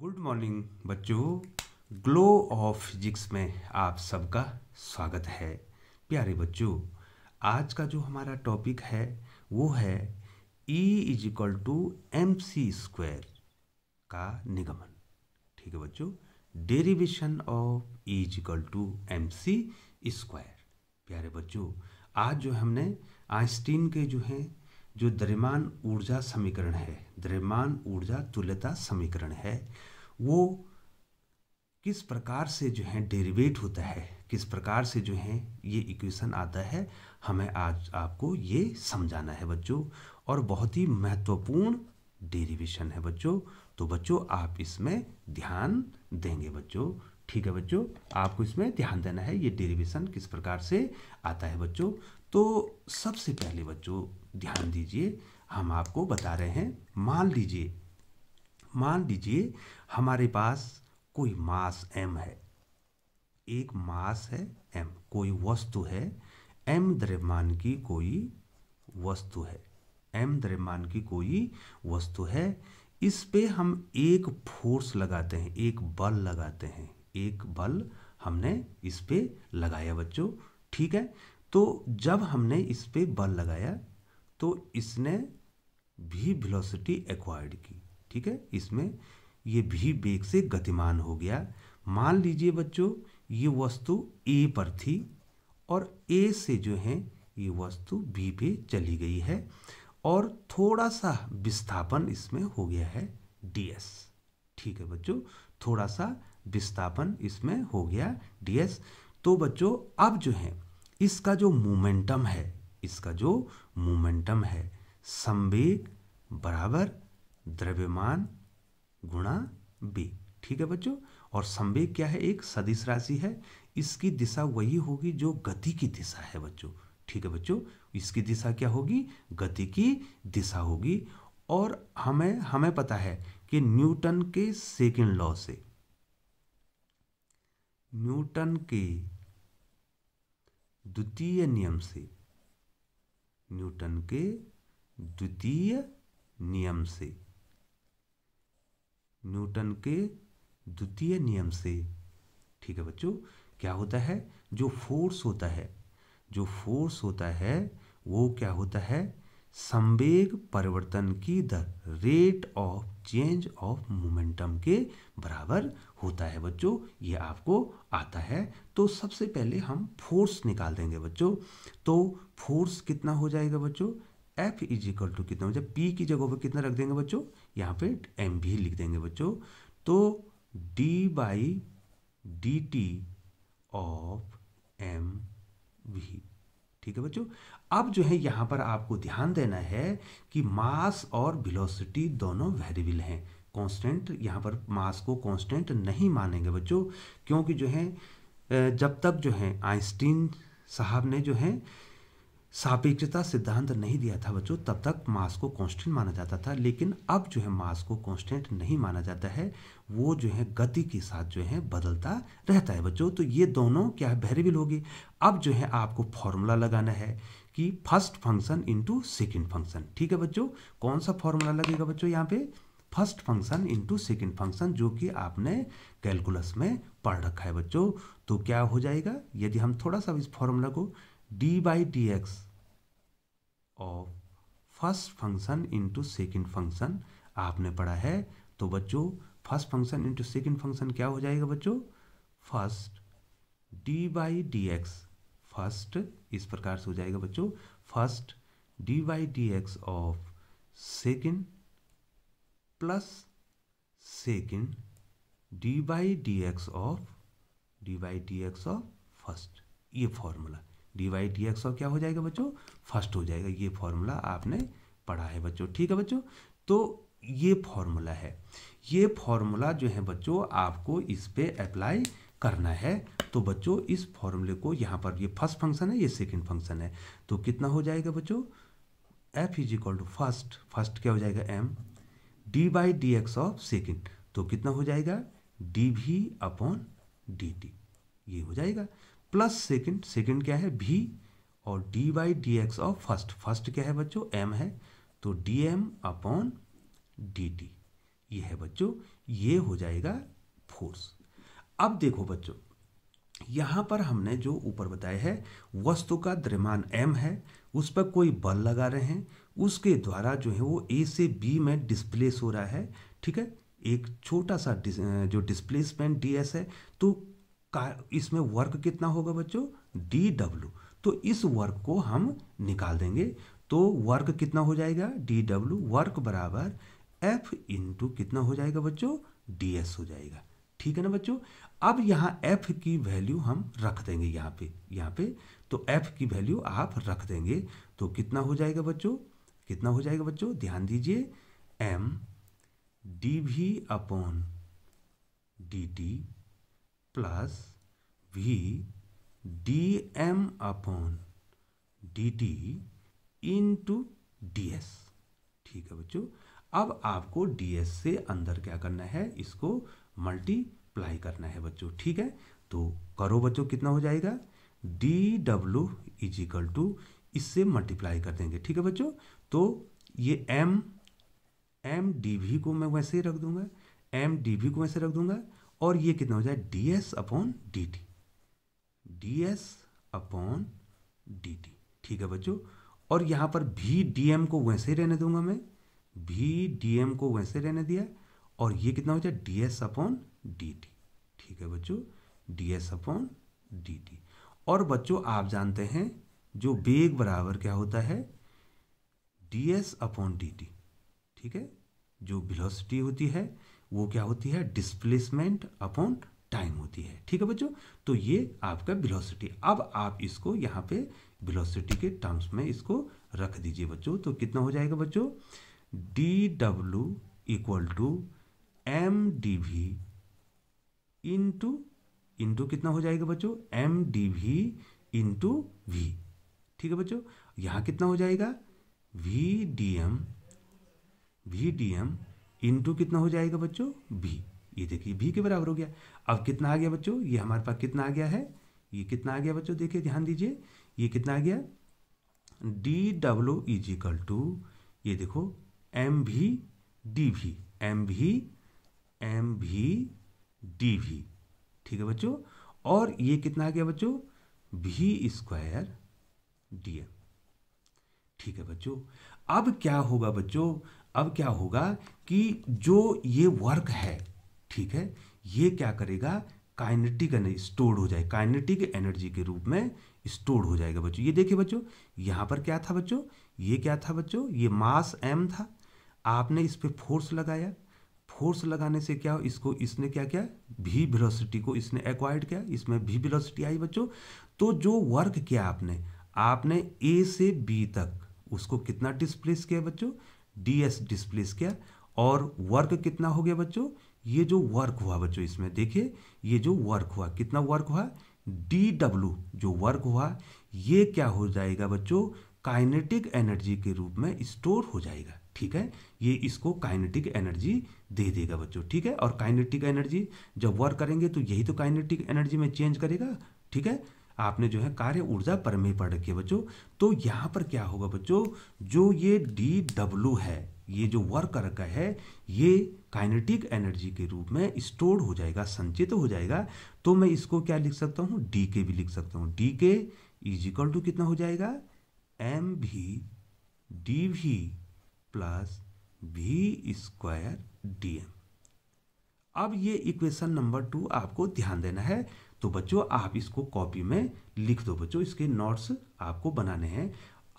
good morning बच्चों glow of physics में आप सबका स्वागत है प्यारे बच्चों आज का जो हमारा टॉपिक है वो है E is equal to M C square का निगमन ठीक है बच्चों derivation of E is equal to M C square प्यारे बच्चों आज जो हमने आइंस्टीन के जो हैं जो द्रव्यमान ऊर्जा समीकरण है द्रव्यमान ऊर्जा तुल्यता समीकरण है वो किस प्रकार से जो है डेरिवेट होता है किस प्रकार से जो है ये इक्वेशन आता है हमें आज आपको ये समझाना है बच्चों और बहुत ही महत्वपूर्ण डेरिवेशन है बच्चों तो बच्चों आप इसमें ध्यान देंगे बच्चों ठीक है बच्चों आपको इसमें ध्यान देना है ये डेरिवेशन किस प्रकार से आता है बच्चों तो सबसे पहले बच्चों ध्यान दीजिए हम आपको बता रहे हैं मान लीजिए मान लीजिए हमारे पास कोई मास एम है एक मास है एम कोई वस्तु है एम द्रव्यमान की कोई वस्तु है एम द्रव्यमान की कोई वस्तु है इस पे हम एक फोर्स लगाते हैं एक बल लगाते हैं एक बल हमने इस पे लगाया बच्चों ठीक है तो जब हमने इस पे बल लगाया तो इसने भी वेलोसिटी एक्वायर्ड की ठीक है इसमें ये भी वेग से गतिमान हो गया मान लीजिए बच्चों ये वस्तु ए पर थी और ए से जो है ये वस्तु बी पे चली गई है और थोड़ा सा विस्थापन इसमें हो गया है डी एस ठीक है बच्चों थोड़ा सा विस्थापन इसमें हो गया डी एस तो बच्चों अब जो है इसका जो मोमेंटम है इसका जो मोमेंटम है संवेग बराबर द्रव्यमान गुणा बी ठीक है बच्चों और संवेग क्या है एक सदिश राशि है इसकी दिशा वही होगी जो गति की दिशा है बच्चों ठीक है बच्चों इसकी दिशा क्या होगी गति की दिशा होगी और हमें हमें पता है कि न्यूटन के सेकेंड लॉ से न्यूटन के द्वितीय नियम से न्यूटन के द्वितीय नियम से न्यूटन के द्वितीय नियम से ठीक है बच्चों क्या होता है जो फोर्स होता है जो फोर्स होता है वो क्या होता है संवेग परिवर्तन की दर rate of change of momentum के बराबर होता है बच्चों ये आपको आता है तो सबसे पहले हम फोर्स निकाल देंगे बच्चों तो फोर्स कितना हो जाएगा बच्चों एफ इज इक्वल टू कितना हो जाए पी की जगह पर कितना रख देंगे बच्चों यहाँ पे एम भी लिख देंगे बच्चों तो D by D T of M V ठीक है बच्चों अब जो है यहाँ पर आपको ध्यान देना है कि मास और वेलोसिटी दोनों वेरिएबल हैं कांस्टेंट यहाँ पर मास को कांस्टेंट नहीं मानेंगे बच्चों क्योंकि जो है जब तक जो है आइंस्टीन साहब ने जो है सापेक्षता सिद्धांत नहीं दिया था बच्चों तब तक मास को कांस्टेंट माना जाता था लेकिन अब जो है मास को कांस्टेंट नहीं माना जाता है वो जो है गति के साथ जो है बदलता रहता है बच्चों तो ये दोनों क्या है वेरिएबल होगी अब जो है आपको फॉर्मूला लगाना है कि first function into second function ठीक है बच्चों कौन सा फॉर्मूला लगेगा बच्चों यहाँ पे first function into second function जो कि आपने कैलकुलस में पढ़ रखा है बच्चों तो क्या हो जाएगा यदि हम थोड़ा सा इस फॉर्मूला को d by dx of first function into second function आपने पढ़ा है तो बच्चों first function into second function क्या हो जाएगा बच्चों first D by D X first इस प्रकार से हो जाएगा बच्चों first D by D X of second plus second D by D X of D by D X of first ये formula D Y D X और क्या हो जाएगा बच्चों फर्स्ट हो जाएगा ये फॉर्मूला आपने पढ़ा है बच्चों ठीक है बच्चों तो ये फॉर्मूला है ये फॉर्मूला जो है बच्चों आपको इस पर अप्लाई करना है तो बच्चों इस फॉर्मूले को यहाँ पर ये फर्स्ट फंक्शन है ये सेकेंड फंक्शन है तो कितना हो जाएगा बच्चों F is equal to first first क्या हो जाएगा M D by D X of second तो कितना हो जाएगा D V upon D T ये हो जाएगा प्लस सेकेंड सेकेंड क्या है भी और D Y D X of first first क्या है बच्चों एम है तो D M upon D T ये है बच्चों ये हो जाएगा फोर्स अब देखो बच्चों यहाँ पर हमने जो ऊपर बताया है वस्तु का द्रव्यमान m है उस पर कोई बल लगा रहे हैं उसके द्वारा जो है वो ए से बी में डिस्प्लेस हो रहा है ठीक है एक छोटा सा जो डिस्प्लेसमेंट डी एस है तो का इसमें वर्क कितना होगा बच्चों डी डब्ल्यू तो इस वर्क को हम निकाल देंगे तो वर्क कितना हो जाएगा डी डब्ल्यू वर्क बराबर एफ इंटू कितना हो जाएगा बच्चों डी एस हो जाएगा ठीक है ना बच्चों अब यहाँ एफ की वैल्यू हम रख देंगे यहाँ पे यहाँ पे तो एफ की वैल्यू आप रख देंगे तो कितना हो जाएगा बच्चों कितना हो जाएगा बच्चों ध्यान दीजिए M D V upon D T plus V D M upon D T into D S ठीक है बच्चों अब आपको डी एस से अंदर क्या करना है इसको मल्टीप्लाई करना है बच्चों ठीक है तो करो बच्चों कितना हो जाएगा D W is equal to इससे मल्टीप्लाई कर देंगे ठीक है बच्चों तो ये एम एम डी वी को मैं वैसे ही रख दूंगा एम डी वी को वैसे रख दूंगा और ये कितना हो जाए D S upon D T D S upon D T ठीक है बच्चों और यहाँ पर भी डी एम को वैसे ही रहने दूंगा मैं भी डी एम को वैसे रहने दिया और ये कितना हो जाए D S upon D T ठीक है बच्चों D S upon D T और बच्चों आप जानते हैं जो बेग बराबर क्या होता है D S upon D T ठीक है जो वेलोसिटी होती है वो क्या होती है डिस्प्लेसमेंट अपॉन टाइम होती है ठीक है बच्चों तो ये आपका वेलोसिटी अब आप इसको यहाँ पे वेलोसिटी के टर्म्स में इसको रख दीजिए बच्चों तो कितना हो जाएगा बच्चों D W equal to M D V into into कितना हो जाएगा बच्चों M D V into V ठीक है बच्चों यहाँ कितना हो जाएगा V D M V D M into कितना हो जाएगा बच्चों भी ये देखिए भी के बराबर हो गया अब कितना आ गया बच्चों ये हमारे पास कितना आ गया है ये कितना आ गया बच्चों देखिए ध्यान दीजिए ये कितना आ गया D W is equal to ये देखो M V D V M भी एम भी डी भी ठीक है बच्चों और ये कितना आ गया बच्चों भी स्क्वायर डी एम ठीक है बच्चों अब क्या होगा बच्चों अब क्या होगा कि जो ये वर्क है ठीक है ये क्या करेगा काइनेटिक एनर्जी स्टोर्ड हो जाए काइनेटिक एनर्जी के रूप में स्टोर्ड हो जाएगा बच्चों ये देखिए बच्चों यहाँ पर क्या था बच्चों ये क्या था बच्चों ये मास एम था आपने इस पर फोर्स लगाया फोर्स लगाने से क्या हो इसको इसने क्या किया भी वेलोसिटी को इसने एक्वायर्ड किया इसमें भी वेलोसिटी आई बच्चों तो जो वर्क किया आपने आपने ए से बी तक उसको कितना डिस्प्लेस किया बच्चों डी एस डिस्प्ले स्केयर और वर्क कितना हो गया बच्चों ये जो वर्क हुआ बच्चों इसमें देखिए ये जो वर्क हुआ कितना वर्क हुआ डी डब्ल्यू जो वर्क हुआ ये क्या हो जाएगा बच्चों काइनेटिक एनर्जी के रूप में स्टोर हो जाएगा ठीक है ये इसको काइनेटिक एनर्जी दे देगा बच्चों ठीक है और काइनेटिक एनर्जी जब वर्क करेंगे तो यही तो काइनेटिक एनर्जी में चेंज करेगा ठीक है आपने जो है कार्य ऊर्जा परमेय पढ़ रखी है बच्चों तो यहाँ पर क्या होगा बच्चों जो ये डी डब्ल्यू है ये जो वर्क रखा है ये काइनेटिक एनर्जी के रूप में स्टोर हो जाएगा संचित हो जाएगा तो मैं इसको क्या लिख सकता हूँ डी के भी लिख सकता हूँ D K is equal to कितना हो जाएगा M V D V plus V square D M अब ये इक्वेशन नंबर टू आपको ध्यान देना है तो बच्चों आप इसको कॉपी में लिख दो बच्चों इसके नोट्स आपको बनाने हैं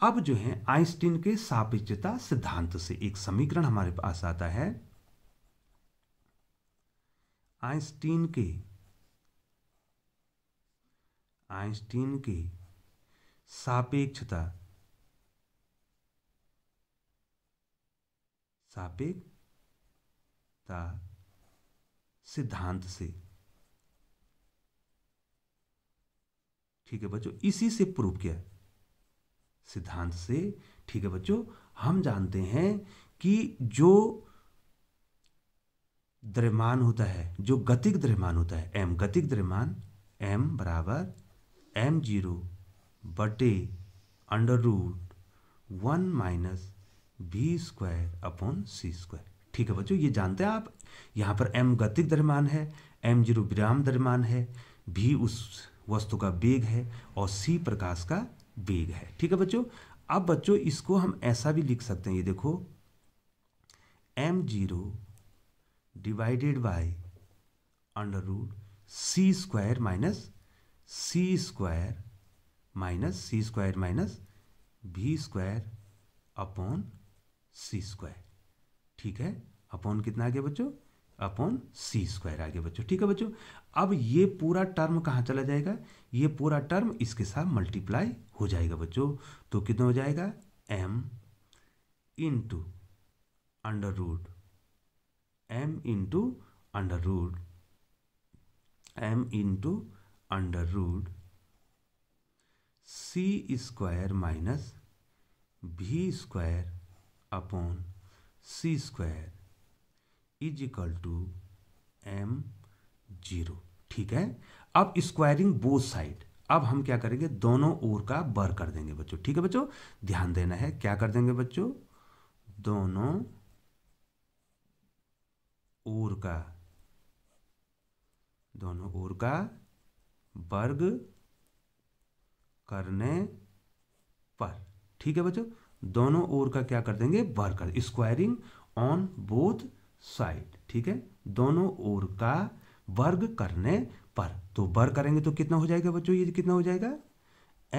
अब जो है आइंस्टीन के सापेक्षता सिद्धांत से एक समीकरण हमारे पास आता है आइंस्टीन के आइंस्टीन के सापेक्षता सापेक्षता सिद्धांत से ठीक है बच्चों इसी से प्रूव किया है सिद्धांत से ठीक है बच्चों हम जानते हैं कि जो द्रव्यमान होता है जो गतिक द्रव्यमान होता है एम गतिक द्रव्यमान एम बराबर एम जीरो बटे under root one minus B square upon C square ठीक है बच्चों ये जानते हैं आप यहाँ पर एम गतिक द्रव्यमान है एम जीरो विराम द्रव्यमान है भी उस वस्तु का वेग है और सी प्रकाश का वेग है ठीक है बच्चों अब बच्चों इसको हम ऐसा भी लिख सकते हैं ये देखो M zero divided by under root C square minus C square minus C square minus V square upon C square ठीक है अपॉन कितना आ गया बच्चों अपॉन सी स्क्वायर आ गया बच्चों ठीक है बच्चों अब ये पूरा टर्म कहाँ चला जाएगा ये पूरा टर्म इसके साथ मल्टीप्लाई हो जाएगा बच्चों तो कितना हो जाएगा M into under root M into under root M into under root C square minus V square upon C square is equal to M zero ठीक है अब स्क्वायरिंग बोथ साइड अब हम क्या करेंगे दोनों ओर का बर कर देंगे बच्चों ठीक है बच्चों ध्यान देना है क्या कर देंगे बच्चों दोनों ओर का दोनों ओर का वर्ग करने पर ठीक है बच्चों दोनों ओर का क्या कर देंगे वर्ग कर स्क्वायरिंग ऑन बोथ साइड ठीक है दोनों ओर का वर्ग करने पर तो वर्ग करेंगे तो कितना हो जाएगा बच्चों ये कितना हो जाएगा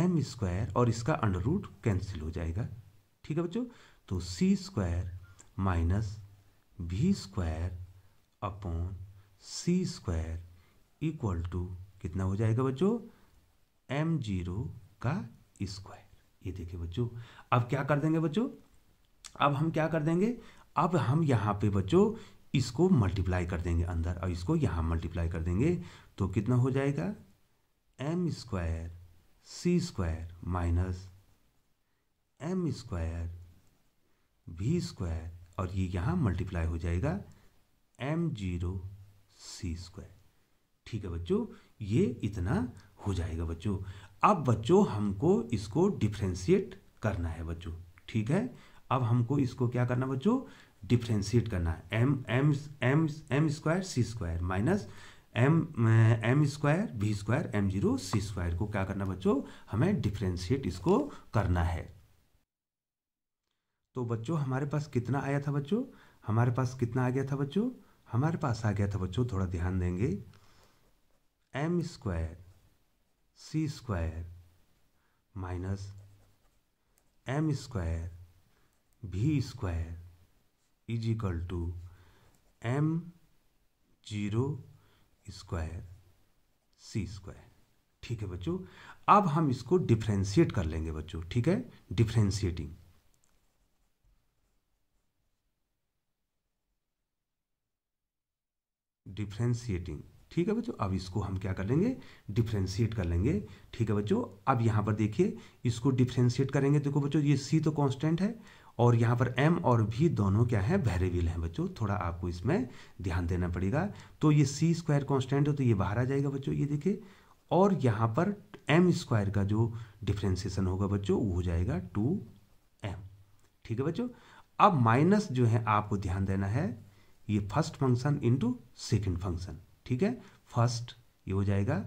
एम स्क्वायर और इसका अंडर रूट कैंसिल हो जाएगा ठीक है बच्चों तो C square minus V square upon C square equal to कितना हो जाएगा बच्चों एम जीरो का स्क्वायर ये देखिए बच्चों अब क्या कर देंगे बच्चों अब हम क्या कर देंगे अब हम यहाँ पे बच्चों इसको मल्टीप्लाई कर देंगे अंदर और इसको यहाँ मल्टीप्लाई कर देंगे तो कितना हो जाएगा M square C square minus M square V square और ये यहाँ मल्टीप्लाई हो जाएगा एम जीरो सी स्क्वायर ठीक है बच्चों ये इतना हो जाएगा बच्चों अब बच्चों हमको इसको डिफ्रेंशिएट करना है बच्चों ठीक है अब हमको इसको क्या करना बच्चों डिफ्रेंशिएट करना है M M M M square C square minus M M square B square M zero C square को क्या करना बच्चों हमें डिफ्रेंशिएट इसको करना है तो बच्चों हमारे पास कितना आया था बच्चों हमारे पास कितना आ गया था बच्चों हमारे पास आ गया था बच्चों थोड़ा ध्यान देंगे M square C square minus M square V square is equal to M zero square C square ठीक है बच्चों अब हम इसको डिफ्रेंशिएट कर लेंगे बच्चों ठीक है डिफ्रेंशिएटिंग डिफ्रेंशिएटिंग ठीक है बच्चों अब इसको हम क्या कर लेंगे डिफ्रेंशिएट कर लेंगे ठीक है बच्चों अब यहां पर देखिए इसको डिफ्रेंशिएट करेंगे देखो बच्चों ये सी तो कांस्टेंट है और यहाँ पर एम और भी दोनों क्या है वेरेबिल हैं बच्चों थोड़ा आपको इसमें ध्यान देना पड़ेगा तो ये सी स्क्वायर कॉन्स्टेंट है तो ये बाहर आ जाएगा बच्चों ये देखिए और यहाँ पर एम स्क्वायर का जो डिफ्रेंसिएशन होगा बच्चों वो हो जाएगा टू एम ठीक है बच्चों अब माइनस जो है आपको ध्यान देना है ये first function into second function ठीक है फर्स्ट ये हो जाएगा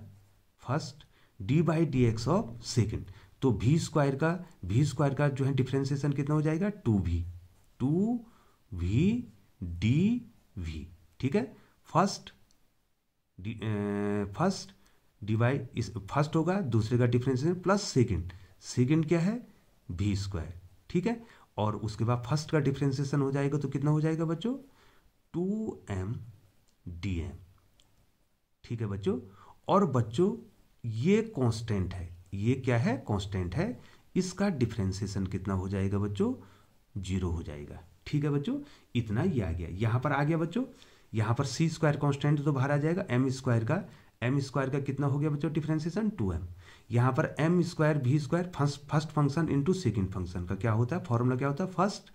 first D by D X of second तो भी स्क्वायर का भी स्क्वायर का जो है डिफ्रेंसिएशन कितना हो जाएगा to V to we D V ठीक है फर्स्ट फर्स्ट डिवाइड इस फर्स्ट होगा दूसरे का डिफ्रेंसिएशन प्लस सेकेंड सेकेंड क्या है भी स्क्वायर ठीक है और उसके बाद फर्स्ट का डिफ्रेंसिएशन हो जाएगा तो कितना हो जाएगा बच्चों टू एम डी एम ठीक है बच्चों और बच्चों ये कांस्टेंट है ये क्या है कांस्टेंट है इसका डिफ्रेंसिएशन कितना हो जाएगा बच्चों जीरो हो जाएगा ठीक है बच्चों इतना ही आ गया यहाँ पर आ गया बच्चों यहाँ पर सी स्क्वायर कॉन्स्टेंट तो बाहर आ जाएगा एम स्क्वायर का एम स्क्वायर का कितना हो गया बच्चों डिफ्रेंसिएशन टू एम यहाँ पर M square V square first first function into second function का क्या होता है फॉर्मूला क्या होता है first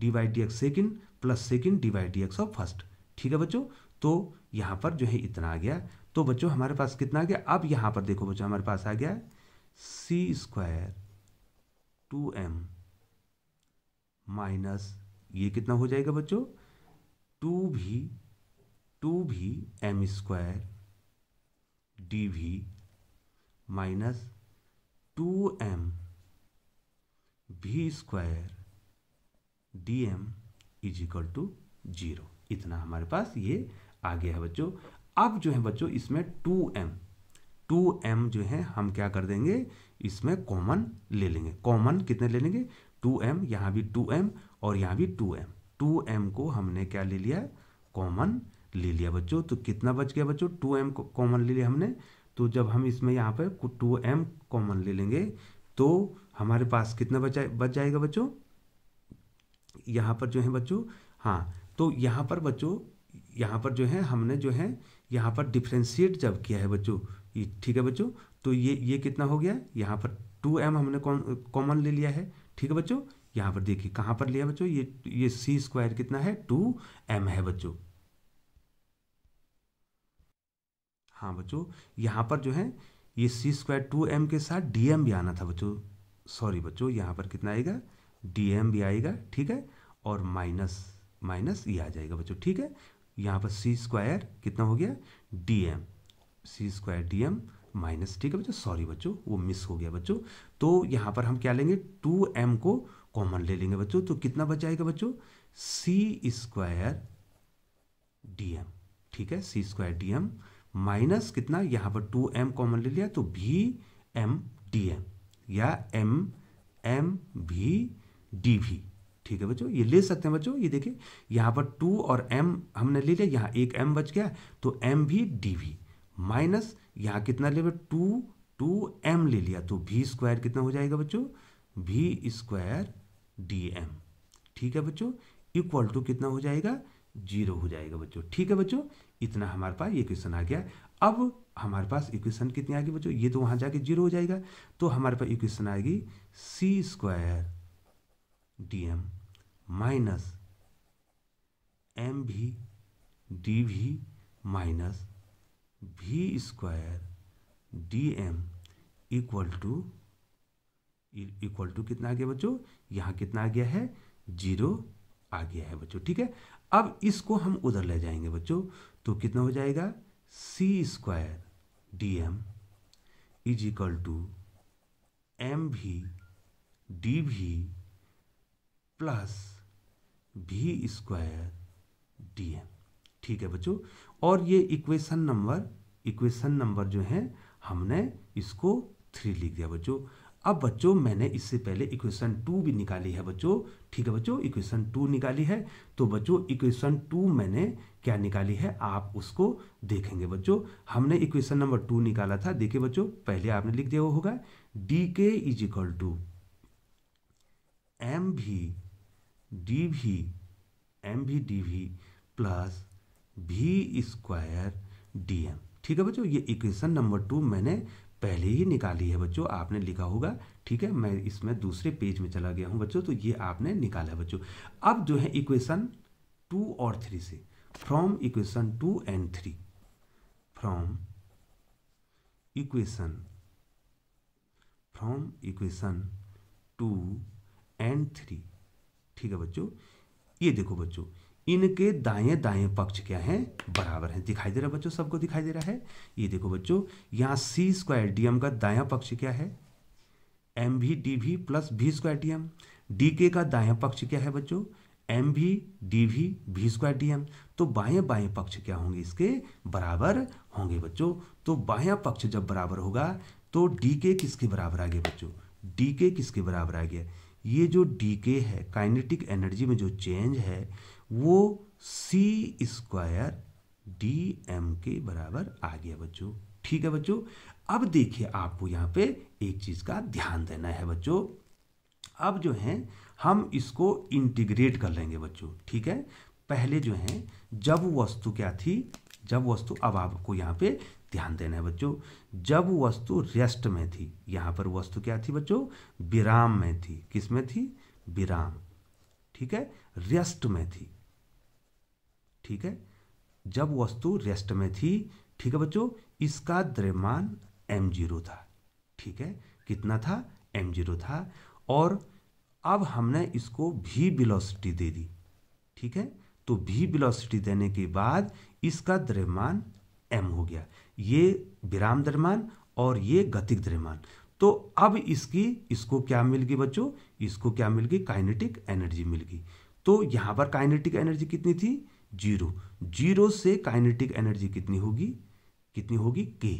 D D X second plus second D Y D X of first ठीक है बच्चों तो यहाँ पर जो है इतना आ गया तो बच्चों हमारे पास कितना आ गया अब यहाँ पर देखो बच्चों हमारे पास आ गया C square two M minus ये कितना हो जाएगा बच्चों two V two V M square D V minus two M V square D M is equal to zero इतना हमारे पास ये आ गया है बच्चों अब जो है बच्चों इसमें टू एम टू एम जो है हम क्या कर देंगे इसमें कॉमन ले लेंगे कॉमन कितने ले लेंगे टू एम यहाँ भी टू एम और यहाँ भी टू एम टू एम को हमने क्या ले लिया कॉमन ले लिया बच्चों तो कितना बच गया बच्चों टू एम कॉमन ले लिया हमने तो जब हम इसमें यहाँ पर टू एम कॉमन ले लेंगे तो हमारे पास कितना बचा बच जाएगा बच्चों यहाँ पर जो है बच्चों हाँ तो यहाँ पर बच्चों यहाँ पर जो है हमने जो है यहाँ पर डिफ्रेंशिएट जब किया है बच्चों ये ठीक है बच्चों तो ये ये कितना हो गया यहाँ पर टू एम हमने कॉमन ले लिया है ठीक है बच्चों यहाँ पर देखिए कहाँ पर लिया बच्चों ये ये सी स्क्वायर कितना है टू एम है बच्चों हाँ बच्चों यहाँ पर जो है ये सी स्क्वायर टू एम के साथ डी एम भी आना था बच्चों सॉरी बच्चों यहाँ पर कितना आएगा डी एम भी आएगा ठीक है और माइनस माइनस ये आ जाएगा बच्चों ठीक है यहाँ पर सी स्क्वायर कितना हो गया D M C square D M minus ठीक है बच्चों सॉरी बच्चों वो मिस हो गया बच्चों तो यहाँ पर हम क्या लेंगे टू एम को कॉमन ले लेंगे बच्चों तो कितना बचाएगा बच्चों सी स्क्वायर डी एम ठीक है C square D M minus कितना यहाँ पर टू एम कॉमन ले लिया तो भी एम डी एम या M M V D V ठीक है बच्चों ये ले सकते हैं बच्चों ये देखिए यहाँ पर टू और एम हमने ले लिया यहाँ एक एम बच गया तो M V D V minus यहाँ कितना ले टू टू एम ले लिया तो भी स्क्वायर कितना हो जाएगा बच्चों भी स्क्वायर डी एम ठीक है बच्चों इक्वल टू कितना हो जाएगा जीरो हो जाएगा बच्चों ठीक है बच्चों इतना हमारे पास ये क्वेश्चन आ गया अब हमारे पास इक्वेशन कितनी आ गई बच्चों ये तो वहाँ जाके जीरो हो जाएगा तो हमारे पास इक्वेशन आएगी C square D M minus M V D V minus V square D M equal to equal to कितना आ गया बच्चों यहाँ कितना आ गया है जीरो आ गया है बच्चों ठीक है अब इसको हम उधर ले जाएंगे बच्चों तो कितना हो जाएगा C square D M is equal to M V D V plus V square D M ठीक है बच्चों और ये इक्वेशन नंबर इक्वेशन नंबर जो है हमने इसको थ्री लिख दिया बच्चों अब बच्चों मैंने इससे पहले इक्वेशन टू भी निकाली है बच्चों ठीक है बच्चों इक्वेशन टू निकाली है तो बच्चों इक्वेशन टू मैंने क्या निकाली है आप उसको देखेंगे बच्चों हमने इक्वेशन नंबर टू निकाला था देखिए बच्चों पहले आपने लिख दिया होगा D K is equal to M V D V M V D V plus V square D M ठीक है बच्चों ये इक्वेशन नंबर टू मैंने पहले ही निकाली है बच्चों आपने लिखा होगा ठीक है मैं इसमें दूसरे पेज में चला गया हूँ बच्चों तो ये आपने निकाला है बच्चों अब जो है इक्वेशन टू और थ्री से from equation two and three from equation from equation two and three ठीक है बच्चों ये देखो बच्चों इनके दाएं दाएं पक्ष क्या हैं बराबर हैं दिखाई दे रहा है बच्चों सबको दिखाई दे रहा है ये देखो बच्चों यहाँ सी स्क्वायर डी एम का दाया पक्ष क्या है M V D V plus V square D M D के का दाया पक्ष क्या है बच्चों एम भी डी भी भी स्क्वायर डी एम तो बाएं बाएं पक्ष क्या होंगे इसके बराबर होंगे बच्चों तो बाया पक्ष जब बराबर होगा तो डी के किसके बराबर आ गया बच्चों डी के किसके बराबर आ गया ये जो डी के है काइनेटिक एनर्जी में जो चेंज है वो सी स्क्वायर डी एम के बराबर आ गया बच्चों ठीक है बच्चों अब देखिए आपको यहाँ पे एक चीज़ का ध्यान देना है बच्चों अब जो है हम इसको इंटीग्रेट कर लेंगे बच्चों ठीक है पहले जो है जब वस्तु क्या थी जब वस्तु अब आपको यहाँ पे ध्यान देना है बच्चों जब वस्तु रेस्ट में थी यहाँ पर वस्तु क्या थी बच्चों विराम में थी किस में थी विराम ठीक है रेस्ट में थी ठीक है जब वस्तु रेस्ट में थी ठीक है बच्चों इसका द्रव्यमान एम जीरो था ठीक है कितना था एम जीरो था और अब हमने इसको भी वेलोसिटी दे दी ठीक है तो भी वेलोसिटी देने के बाद इसका द्रव्यमान एम हो गया ये विराम द्रव्यमान और ये गतिक द्रव्यमान तो अब इसकी इसको क्या मिल गई बच्चों इसको क्या मिल गई काइनेटिक एनर्जी मिल गई तो यहाँ पर काइनेटिक एनर्जी कितनी थी जीरो जीरो से काइनेटिक एनर्जी कितनी होगी कितनी होगी के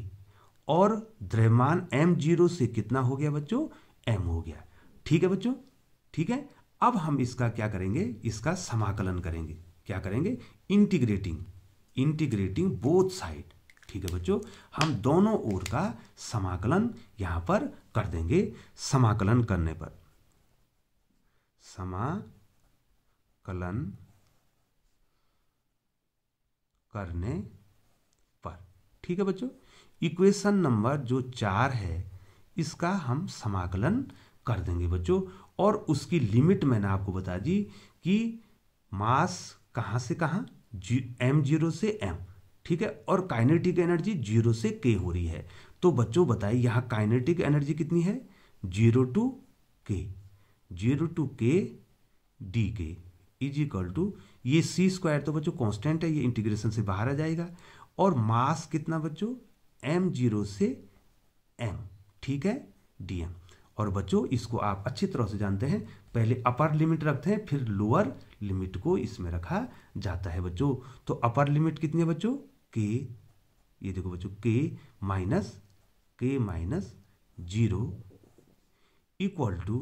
और द्रव्यमान एम जीरो से कितना हो गया बच्चों एम हो गया ठीक है बच्चों ठीक है अब हम इसका क्या करेंगे इसका समाकलन करेंगे क्या करेंगे इंटीग्रेटिंग इंटीग्रेटिंग बोथ साइड ठीक है बच्चों हम दोनों ओर का समाकलन यहां पर कर देंगे समाकलन करने पर समाकलन करने पर ठीक है बच्चों इक्वेशन नंबर जो चार है इसका हम समाकलन कर देंगे बच्चों और उसकी लिमिट मैंने आपको बता दी कि मास कहां से कहां जी एम जीरो से एम ठीक है और काइनेटिक एनर्जी जीरो से के हो रही है तो बच्चों बताइए यहाँ काइनेटिक एनर्जी कितनी है zero to K zero to K D K is equal to ये सी स्क्वायर तो बच्चों कांस्टेंट है ये इंटीग्रेशन से बाहर आ जाएगा और मास कितना बच्चों एम जीरो से एम ठीक है डी एम और बच्चों इसको आप अच्छी तरह से जानते हैं पहले अपर लिमिट रखते हैं फिर लोअर लिमिट को इसमें रखा जाता है बच्चों तो अपर लिमिट कितनी है बच्चों के ये देखो बच्चों K minus K minus zero equal to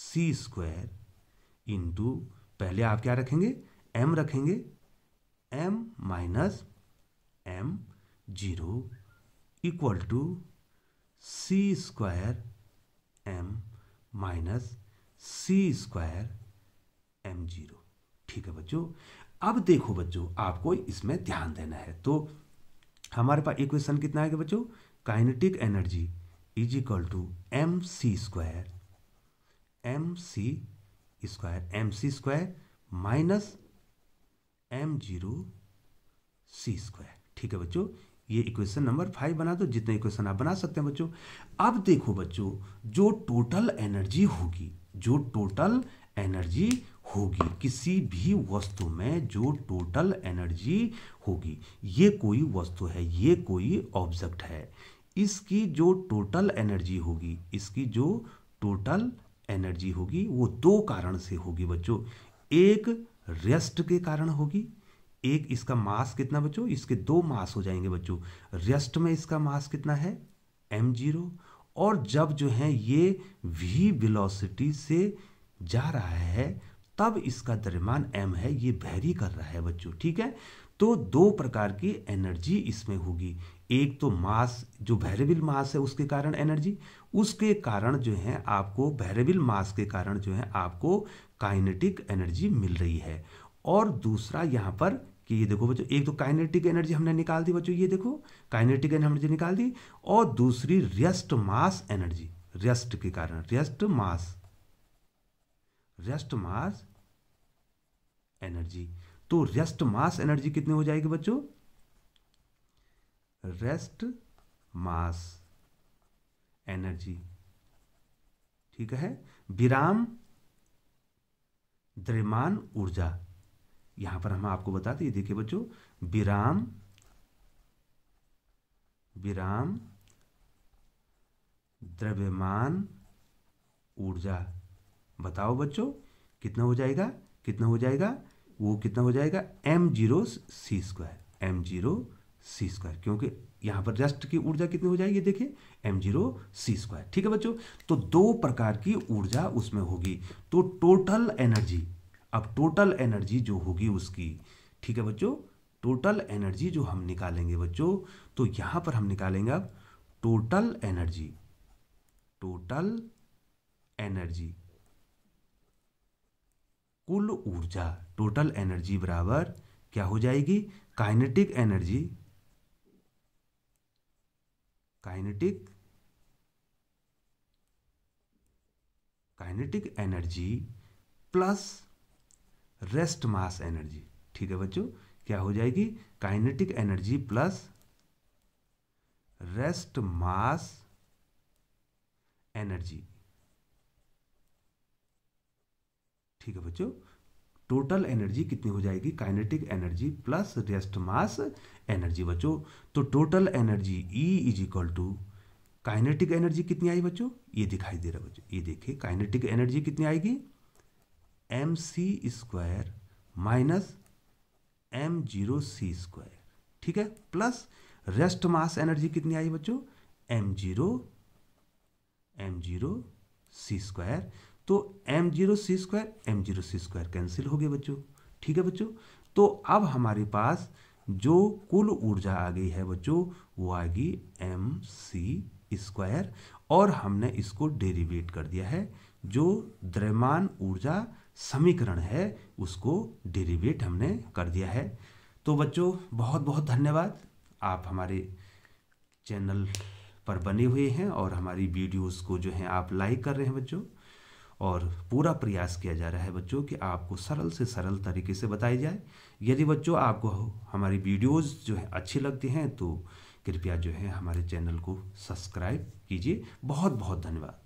C square into पहले आप क्या रखेंगे एम रखेंगे M minus M zero equal to C square M minus C square M zero ठीक है बच्चों अब देखो बच्चों आपको इसमें ध्यान देना है तो हमारे पास इक्वेशन कितना आएगा बच्चों kinetic energy is equal to M C square M C square M C square minus M zero C square ठीक है बच्चों ये इक्वेशन नंबर फाइव बना दो जितने इक्वेशन आप बना सकते हैं बच्चों अब देखो बच्चों जो टोटल एनर्जी होगी जो टोटल एनर्जी होगी किसी भी वस्तु में जो टोटल एनर्जी होगी ये कोई वस्तु है ये कोई ऑब्जेक्ट है इसकी जो टोटल एनर्जी होगी इसकी जो टोटल एनर्जी होगी वो दो कारण से होगी बच्चों एक रेस्ट के कारण होगी एक इसका मास कितना बच्चों इसके दो मास हो जाएंगे बच्चों रेस्ट में इसका मास कितना है एम जीरो और जब जो है ये वी वेलोसिटी से जा रहा है तब इसका द्रव्यमान एम है ये बहरी कर रहा है बच्चों ठीक है तो दो प्रकार की एनर्जी इसमें होगी एक तो मास जो भैरविल मास है उसके कारण एनर्जी उसके कारण जो है आपको भैरविल मास के कारण जो है आपको काइनेटिक एनर्जी मिल रही है और दूसरा यहां पर कि ये देखो बच्चों एक तो काइनेटिक एनर्जी हमने निकाल दी बच्चों ये देखो काइनेटिक एनर्जी निकाल दी और दूसरी रेस्ट मास एनर्जी रेस्ट के कारण rest mass rest mass energy तो रेस्ट मास एनर्जी कितनी हो जाएगी बच्चों रेस्ट मास एनर्जी ठीक है विराम द्रव्यमान ऊर्जा यहां पर हम आपको बताते हैं देखिए बच्चों विराम विराम द्रव्यमान ऊर्जा बताओ बच्चों कितना हो जाएगा कितना हो जाएगा वो कितना हो जाएगा M zero C square M zero C square क्योंकि यहाँ पर जस्ट की ऊर्जा कितनी हो जाएगी देखिए एम जीरो सी स्क्वायर ठीक है बच्चों तो दो प्रकार की ऊर्जा उसमें होगी तो टोटल एनर्जी अब टोटल एनर्जी जो होगी उसकी ठीक है बच्चों टोटल एनर्जी जो हम निकालेंगे बच्चों तो यहाँ पर हम निकालेंगे अब टोटल एनर्जी टोटल एनर्जी कुल ऊर्जा टोटल एनर्जी बराबर क्या हो जाएगी kinetic energy kinetic kinetic energy plus rest mass energy ठीक है बच्चों क्या हो जाएगी kinetic energy plus rest mass energy ठीक है बच्चों टोटल एनर्जी कितनी हो जाएगी kinetic energy plus rest mass energy बच्चों तो total energy E is equal to kinetic energy कितनी आई बच्चों ये दिखाई दे रहा है बच्चों ये देखिए काइनेटिक एनर्जी कितनी आएगी M C square minus M zero C square ठीक है प्लस रेस्ट मास एनर्जी कितनी आई बच्चों M zero M zero C square तो M zero C square M zero C square cancel हो गए बच्चों ठीक है बच्चों तो अब हमारे पास जो कुल ऊर्जा आ गई है बच्चों वो आ गई एम सी स्क्वायर और हमने इसको डेरिवेट कर दिया है जो द्रव्यमान ऊर्जा समीकरण है उसको डेरिवेट हमने कर दिया है तो बच्चों बहुत बहुत धन्यवाद आप हमारे चैनल पर बने हुए हैं और हमारी वीडियोस को जो है आप लाइक कर रहे हैं बच्चों और पूरा प्रयास किया जा रहा है बच्चों कि आपको सरल से सरल तरीके से बताई जाए यदि बच्चों आपको हमारी वीडियोस जो है अच्छी लगती हैं तो कृपया जो है हमारे चैनल को सब्सक्राइब कीजिए बहुत बहुत धन्यवाद